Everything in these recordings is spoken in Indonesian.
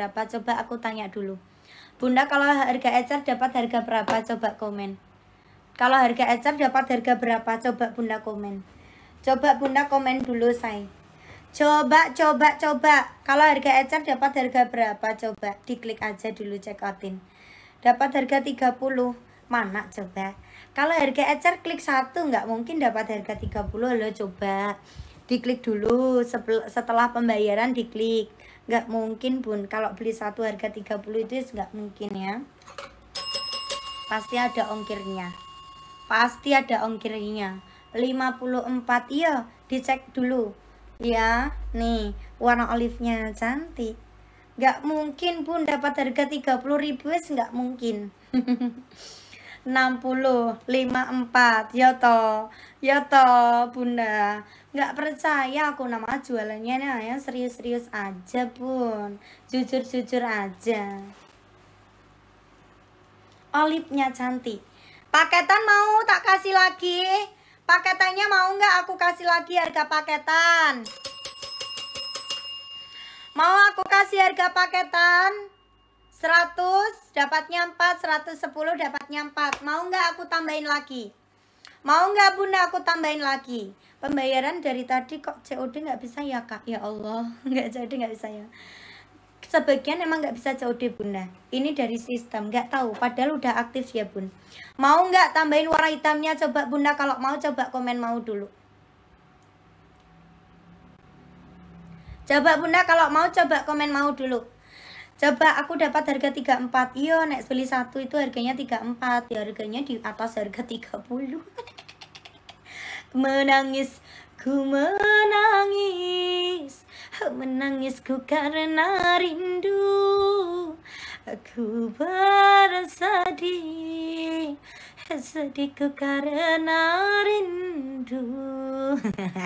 berapa? Coba aku tanya dulu. Bunda kalau harga ecer dapat harga berapa? Coba komen. Kalau harga ecer dapat harga berapa? Coba Bunda komen. Coba Bunda komen dulu, say. Coba, coba, coba. Kalau harga ecer dapat harga berapa? Coba diklik aja dulu check outin. Dapat harga 30. Mana coba? Kalau harga ecer klik satu nggak mungkin dapat harga 30 loh coba. Diklik dulu setelah pembayaran diklik nggak mungkin bun kalau beli satu harga 30 itu nggak mungkin ya pasti ada ongkirnya pasti ada ongkirnya 54 iya dicek dulu ya nih warna olive nya cantik nggak mungkin bun dapat harga 30 ribu nggak mungkin 60 54 ya toh ya toh bunda nggak percaya aku nama jualannya nih ya serius-serius aja pun, jujur-jujur aja olipnya cantik paketan mau tak kasih lagi paketannya mau nggak aku kasih lagi harga paketan mau aku kasih harga paketan 100 dapatnya 4, 110 dapatnya 4. Mau nggak aku tambahin lagi? Mau nggak bunda aku tambahin lagi? Pembayaran dari tadi kok COD nggak bisa ya kak? Ya Allah, nggak jadi nggak bisa ya. Sebagian emang nggak bisa COD bunda. Ini dari sistem, nggak tahu. Padahal udah aktif ya bun. Mau nggak tambahin warna hitamnya? Coba bunda kalau mau coba komen mau dulu. Coba bunda kalau mau coba komen mau dulu coba aku dapat harga 34 iya next beli satu itu harganya 34 ya harganya di atas harga 30 menangis ku menangis menangis ku karena rindu aku bersedih ku karena rindu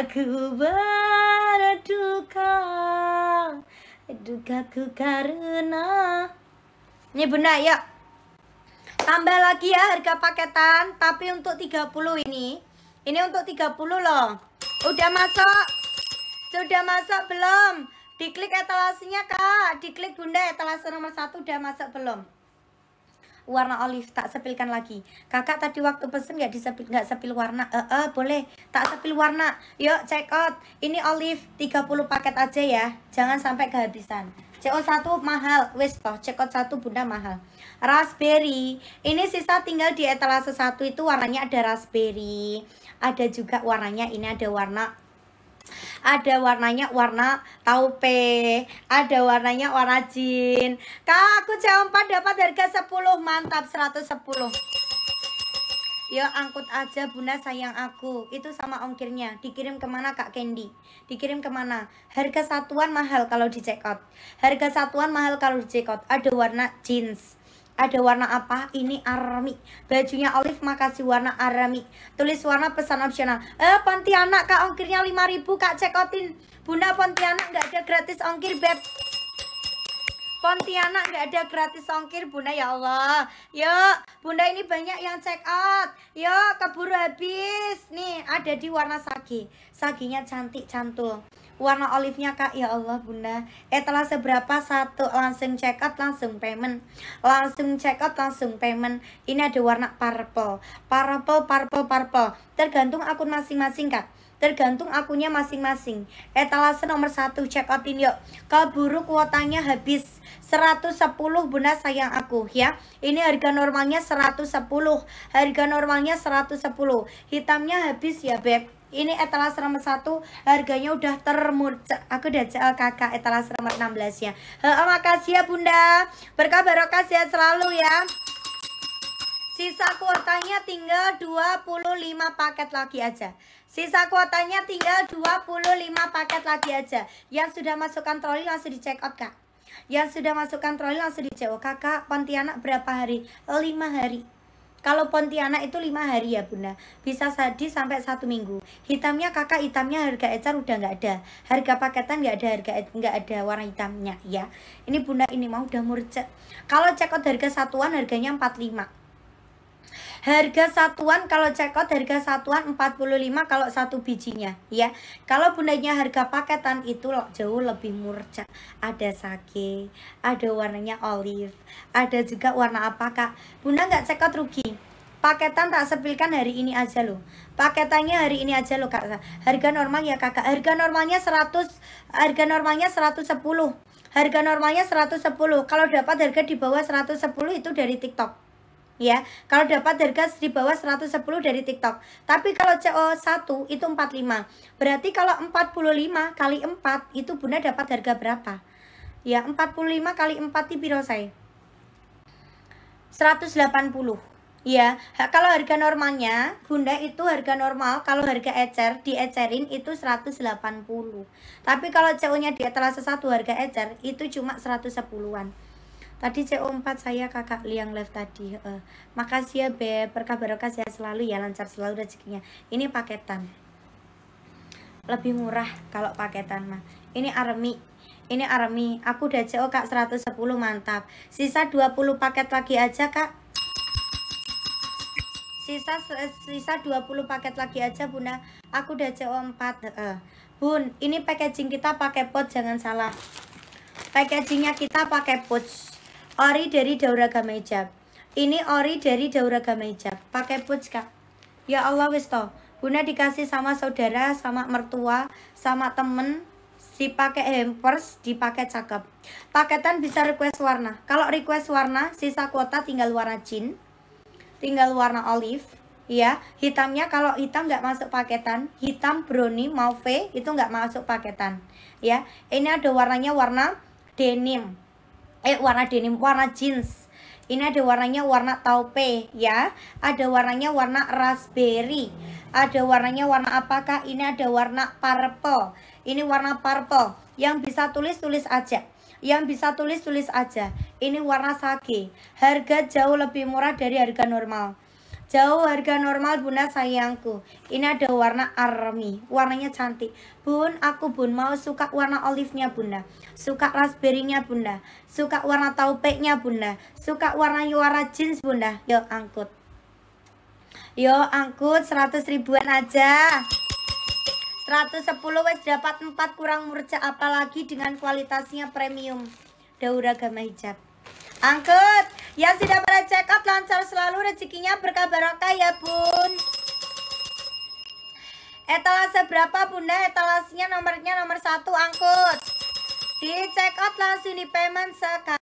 aku berduka Dukaku karena Ini bunda ya Tambah lagi ya harga paketan Tapi untuk 30 ini Ini untuk 30 loh Udah masuk Sudah masuk belum Diklik etalasinya kak Diklik bunda etalase nomor satu udah masuk belum warna olive tak sepilkan lagi kakak tadi waktu pesen nggak disepil nggak sepil warna eh -e, boleh tak sepil warna yuk check out ini olive 30 paket aja ya jangan sampai kehabisan CO1 mahal, wis toh check out satu bunda mahal. Raspberry, ini sisa tinggal di etalase satu itu warnanya ada raspberry, ada juga warnanya ini ada warna ada warnanya warna taupe, ada warnanya warna jin. Kak, aku jam 4 dapat harga 10, mantap 110. Ya angkut aja bunda sayang aku Itu sama ongkirnya Dikirim kemana kak Candy? Dikirim kemana? Harga satuan mahal kalau di check out Harga satuan mahal kalau di check out Ada warna jeans ada warna apa? Ini army. Bajunya olive makasih warna army. Tulis warna pesan opsional. Eh Pontianak Kak ongkirnya 5000 Kak cekotin. Bunda Pontianak nggak ada gratis ongkir beb. Pontianak nggak ada gratis ongkir Bunda ya Allah. Yuk, Bunda ini banyak yang check out. Yuk, keburu habis. Nih, ada di warna sagi. Saginya cantik cantul warna olive-nya kak ya Allah bunda eh telah seberapa satu langsung check out langsung payment langsung check out langsung payment ini ada warna purple purple purple purple tergantung akun masing-masing kak tergantung akunnya masing-masing etalase eh, nomor satu check outin yuk buruk kuotanya habis 110 bunda sayang aku ya ini harga normalnya 110 harga normalnya 110 hitamnya habis ya beb ini etalase nomor satu harganya udah termurah aku udah jual kakak etalase nomor 16 ya Heeh, makasih ya bunda berkah barokah sehat selalu ya sisa kuotanya tinggal 25 paket lagi aja Sisa kuotanya tinggal 25 paket lagi aja Yang sudah masukkan troli langsung di check out kak Yang sudah masukkan troli langsung di check out Kakak Pontianak berapa hari? 5 hari kalau Pontianak itu lima hari ya bunda Bisa jadi sampai satu minggu Hitamnya kakak hitamnya harga ecer udah nggak ada Harga paketan nggak ada harga nggak ada warna hitamnya ya Ini bunda ini mau udah murcek Kalau cekot harga satuan harganya 45 Harga satuan kalau cekot harga satuan 45 kalau satu bijinya ya. Kalau bundanya harga paketan itu jauh lebih murah. Ada sake, ada warnanya olive, ada juga warna apa Kak? Bunda nggak cekot rugi. Paketan tak sepilkan hari ini aja loh. Paketannya hari ini aja loh Kak. Harga normal ya Kakak. Harga normalnya 100 harga normalnya 110 harga normalnya 110 kalau dapat harga di bawah 110 itu dari TikTok ya. Kalau dapat harga di bawah 110 dari TikTok. Tapi kalau CO1 itu 45. Berarti kalau 45 kali 4 itu Bunda dapat harga berapa? Ya, 45 kali 4 piro saya? 180. Ya, kalau harga normalnya Bunda itu harga normal kalau harga ecer di ecerin itu 180. Tapi kalau CO-nya di telah 1 harga ecer itu cuma 110-an. Tadi CO4 saya kakak Liang live tadi. Uh, makasih ya Beb, berkah berkah sehat selalu ya, lancar selalu rezekinya. Ini paketan. Lebih murah kalau paketan mah. Ini Army. Ini Army. Aku udah CO Kak 110 mantap. Sisa 20 paket lagi aja Kak. Sisa sisa 20 paket lagi aja Bunda. Aku udah CO4. Uh. Eh. Bun, ini packaging kita pakai pot jangan salah. Packagingnya kita pakai pot Ori dari Dauraga Meja. Ini ori dari Dauraga Meja. Pakai puts, Kak. Ya Allah, wis toh. Bunda dikasih sama saudara, sama mertua, sama temen, dipakai hampers, dipakai cakep. Paketan bisa request warna. Kalau request warna, sisa kuota tinggal warna jean, tinggal warna olive, ya. Hitamnya kalau hitam nggak masuk paketan, hitam brownie mauve itu nggak masuk paketan, ya. Ini ada warnanya warna denim eh warna denim warna jeans ini ada warnanya warna taupe ya ada warnanya warna raspberry ada warnanya warna apakah ini ada warna purple ini warna purple yang bisa tulis tulis aja yang bisa tulis tulis aja ini warna sake harga jauh lebih murah dari harga normal Jauh harga normal bunda sayangku Ini ada warna army Warnanya cantik Bun aku bun mau suka warna olive-nya bunda Suka raspberry-nya bunda Suka warna taupe-nya bunda Suka warna yuara jeans bunda Yuk angkut Yuk angkut 100 ribuan aja 110 wes dapat 4 kurang murca apalagi dengan kualitasnya premium daura gama hijab angkut yang sudah pada check out lancar selalu rezekinya berkah barokah ya bun Etalase berapa bunda? Etalasenya nomornya nomor satu angkut Di check out langsung di payment sekarang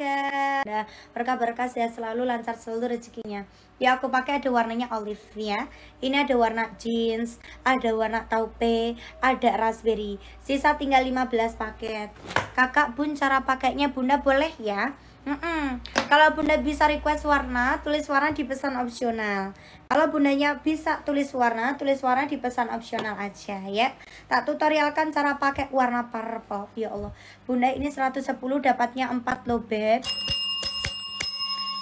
ada berkah-berkah sehat selalu lancar selalu rezekinya ya aku pakai ada warnanya olive ya ini ada warna jeans ada warna taupe ada raspberry sisa tinggal 15 paket kakak bun cara pakainya bunda boleh ya Mm -mm. Kalau bunda bisa request warna, tulis warna di pesan opsional. Kalau bundanya bisa tulis warna, tulis warna di pesan opsional aja ya. Tak tutorialkan cara pakai warna purple. Ya Allah. Bunda ini 110 dapatnya 4 loh, Beb.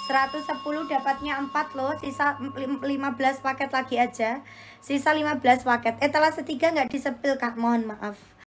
110 dapatnya 4 loh, sisa 15 paket lagi aja. Sisa 15 paket. Eh, Etalase 3 nggak disepil Kak, mohon maaf.